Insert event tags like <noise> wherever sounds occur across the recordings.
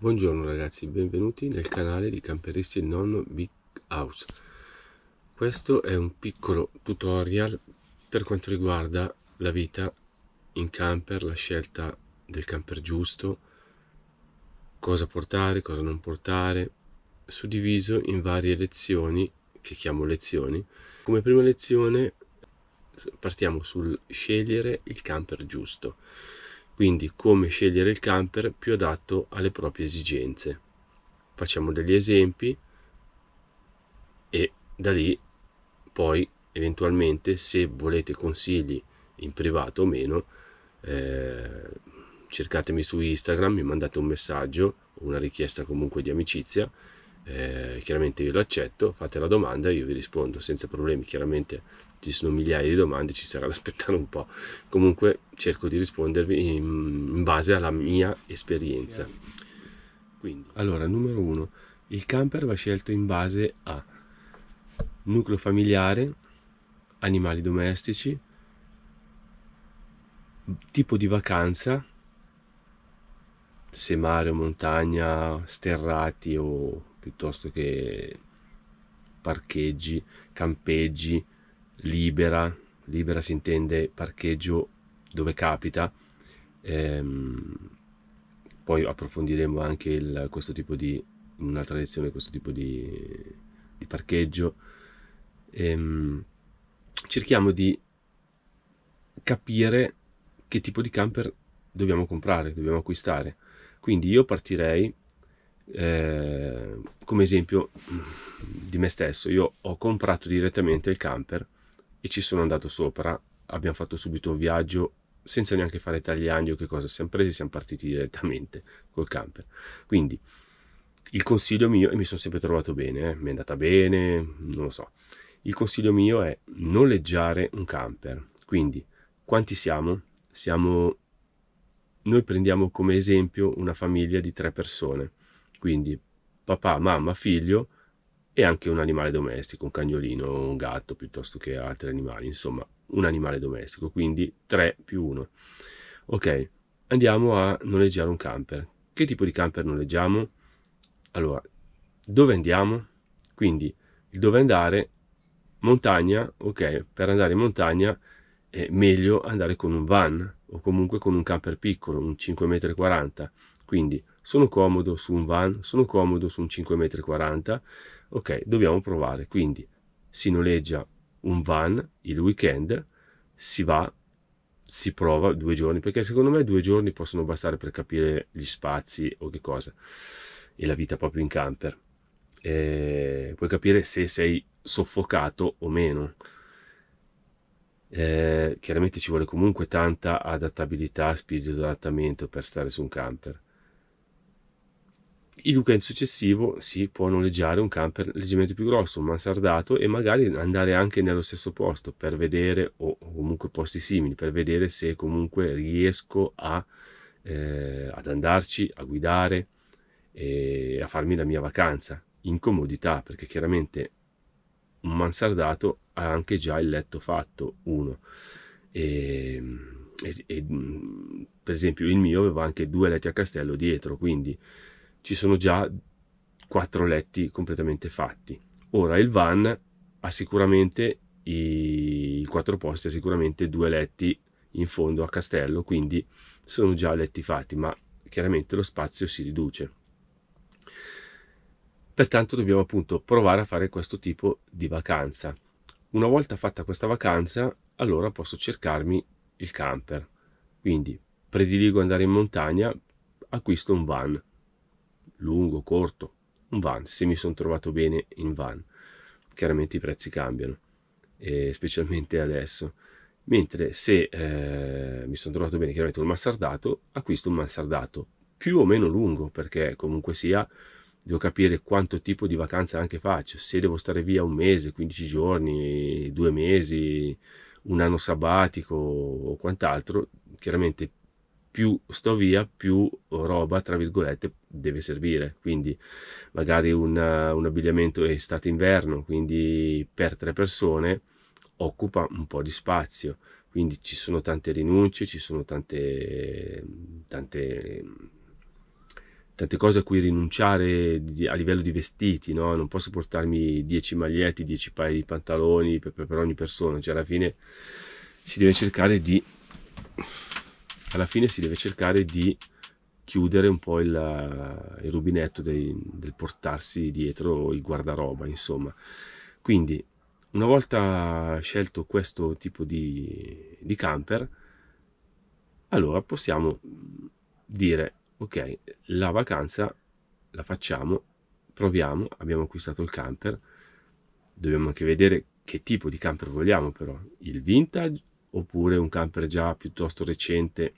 Buongiorno ragazzi, benvenuti nel canale di Camperisti Nonno Big House. Questo è un piccolo tutorial per quanto riguarda la vita in camper, la scelta del camper giusto, cosa portare, cosa non portare, suddiviso in varie lezioni che chiamo lezioni. Come prima lezione partiamo sul scegliere il camper giusto quindi come scegliere il camper più adatto alle proprie esigenze. Facciamo degli esempi e da lì poi eventualmente se volete consigli in privato o meno eh, cercatemi su Instagram, mi mandate un messaggio o una richiesta comunque di amicizia eh, chiaramente io lo accetto, fate la domanda e io vi rispondo senza problemi, chiaramente ci sono migliaia di domande, ci sarà da <laughs> aspettare un po', comunque cerco di rispondervi in, in base alla mia esperienza. Quindi. Allora, numero uno, il camper va scelto in base a nucleo familiare, animali domestici, tipo di vacanza, se mare o montagna, sterrati o piuttosto che parcheggi, campeggi, libera, libera si intende parcheggio dove capita, ehm, poi approfondiremo anche il, questo tipo di, in un'altra lezione, questo tipo di, di parcheggio. Ehm, cerchiamo di capire che tipo di camper dobbiamo comprare, dobbiamo acquistare quindi io partirei eh, come esempio di me stesso. Io ho comprato direttamente il camper e ci sono andato sopra. Abbiamo fatto subito un viaggio senza neanche fare tagliandi o che cosa. Siamo presi, siamo partiti direttamente col camper. Quindi il consiglio mio, e mi sono sempre trovato bene, eh, mi è andata bene, non lo so. Il consiglio mio è noleggiare un camper. Quindi, quanti siamo? Siamo noi prendiamo come esempio una famiglia di tre persone, quindi papà, mamma, figlio e anche un animale domestico, un cagnolino, un gatto piuttosto che altri animali, insomma un animale domestico, quindi 3 più 1. Ok, andiamo a noleggiare un camper. Che tipo di camper noleggiamo? Allora, dove andiamo? Quindi il dove andare, montagna, ok, per andare in montagna è meglio andare con un van, o comunque con un camper piccolo, un 5,40 m. Quindi sono comodo su un van, sono comodo su un 5,40 m. Ok, dobbiamo provare. Quindi si noleggia un van il weekend, si va, si prova due giorni, perché secondo me due giorni possono bastare per capire gli spazi o che cosa, e la vita proprio in camper. E eh, puoi capire se sei soffocato o meno eh, chiaramente ci vuole comunque tanta adattabilità, spirito di adattamento per stare su un camper. Il weekend successivo si può noleggiare un camper leggermente più grosso, un mansardato e magari andare anche nello stesso posto per vedere o comunque posti simili per vedere se comunque riesco a, eh, ad andarci, a guidare e a farmi la mia vacanza in comodità perché chiaramente un mansardato ha anche già il letto fatto uno e, e, e, per esempio il mio aveva anche due letti a castello dietro quindi ci sono già quattro letti completamente fatti ora il van ha sicuramente i, il quattro posti ha sicuramente due letti in fondo a castello quindi sono già letti fatti ma chiaramente lo spazio si riduce pertanto dobbiamo appunto provare a fare questo tipo di vacanza una volta fatta questa vacanza allora posso cercarmi il camper quindi prediligo andare in montagna acquisto un van lungo corto un van se mi sono trovato bene in van chiaramente i prezzi cambiano specialmente adesso mentre se eh, mi sono trovato bene chiaramente un mansardato acquisto un mansardato più o meno lungo perché comunque sia devo capire quanto tipo di vacanza anche faccio, se devo stare via un mese, 15 giorni, due mesi, un anno sabbatico o quant'altro, chiaramente più sto via, più roba, tra virgolette, deve servire. Quindi magari una, un abbigliamento estate-inverno, quindi per tre persone occupa un po' di spazio. Quindi ci sono tante rinunce, ci sono tante, tante tante cose a cui rinunciare a livello di vestiti, no? non posso portarmi 10 maglietti, 10 paia di pantaloni per, per, ogni persona, cioè alla fine si deve cercare di, alla fine si deve cercare di chiudere un po' il, il rubinetto dei, del portarsi dietro il guardaroba, insomma. Quindi una volta scelto questo tipo di, di camper, allora possiamo dire ok la vacanza la facciamo proviamo abbiamo acquistato il camper dobbiamo anche vedere che tipo di camper vogliamo però il vintage oppure un camper già piuttosto recente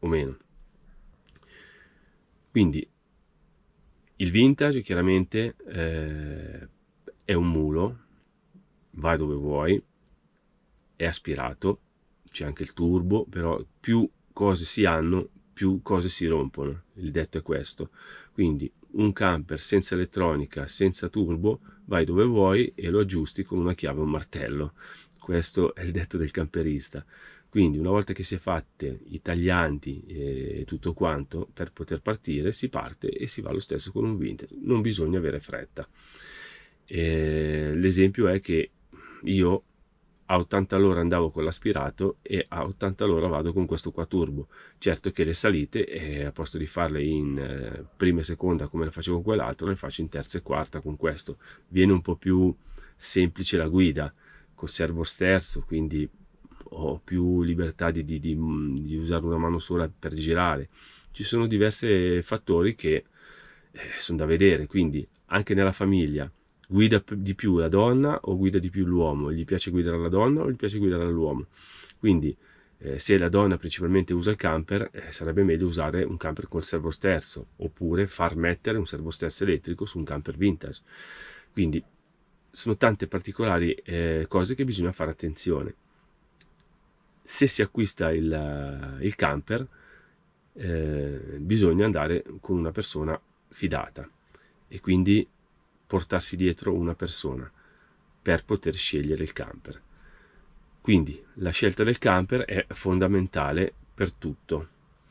o meno quindi il vintage chiaramente eh, è un mulo va dove vuoi è aspirato c'è anche il turbo però più cose si hanno più cose si rompono, il detto è questo. Quindi un camper senza elettronica, senza turbo, vai dove vuoi e lo aggiusti con una chiave o un martello. Questo è il detto del camperista. Quindi una volta che si è fatte i taglianti e tutto quanto, per poter partire si parte e si va lo stesso con un winter. Non bisogna avere fretta. Eh, l'esempio è che io a 80 all'ora andavo con l'aspirato e a 80 all'ora vado con questo qua turbo. Certo che le salite, eh, a posto di farle in eh, prima e seconda come le facevo con quell'altro, le faccio in terza e quarta con questo. Viene un po' più semplice la guida, col servo sterzo, quindi ho più libertà di, di, di, di usare una mano sola per girare. Ci sono diversi fattori che eh, sono da vedere, quindi anche nella famiglia guida di più la donna o guida di più l'uomo? Gli piace guidare la donna o gli piace guidare l'uomo? Quindi eh, se la donna principalmente usa il camper, eh, sarebbe meglio usare un camper col servo sterzo, oppure far mettere un servo sterzo elettrico su un camper vintage. Quindi sono tante particolari eh, cose che bisogna fare attenzione. Se si acquista il, il camper, eh, bisogna andare con una persona fidata e quindi portarsi dietro una persona per poter scegliere il camper. Quindi la scelta del camper è fondamentale per tutto.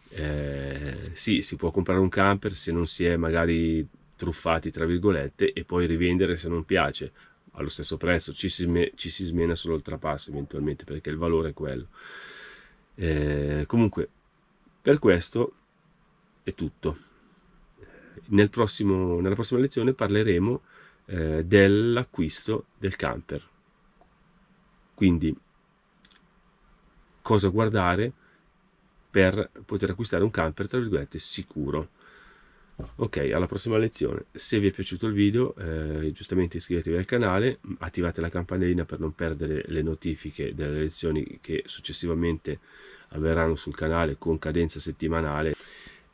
Eh, sì, si può comprare un camper se non si è magari truffati, tra virgolette, e poi rivendere se non piace allo stesso prezzo, ci si, ci si smena solo il trapasso eventualmente perché il valore è quello. Eh, comunque, per questo è tutto nel prossimo, nella prossima lezione parleremo eh, dell'acquisto del camper. Quindi cosa guardare per poter acquistare un camper tra virgolette sicuro. Ok, alla prossima lezione. Se vi è piaciuto il video, eh, giustamente iscrivetevi al canale, attivate la campanellina per non perdere le notifiche delle lezioni che successivamente avverranno sul canale con cadenza settimanale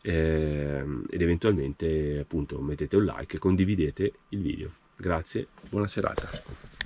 eh, ed eventualmente appunto mettete un like, e condividete il video. Grazie, buona serata.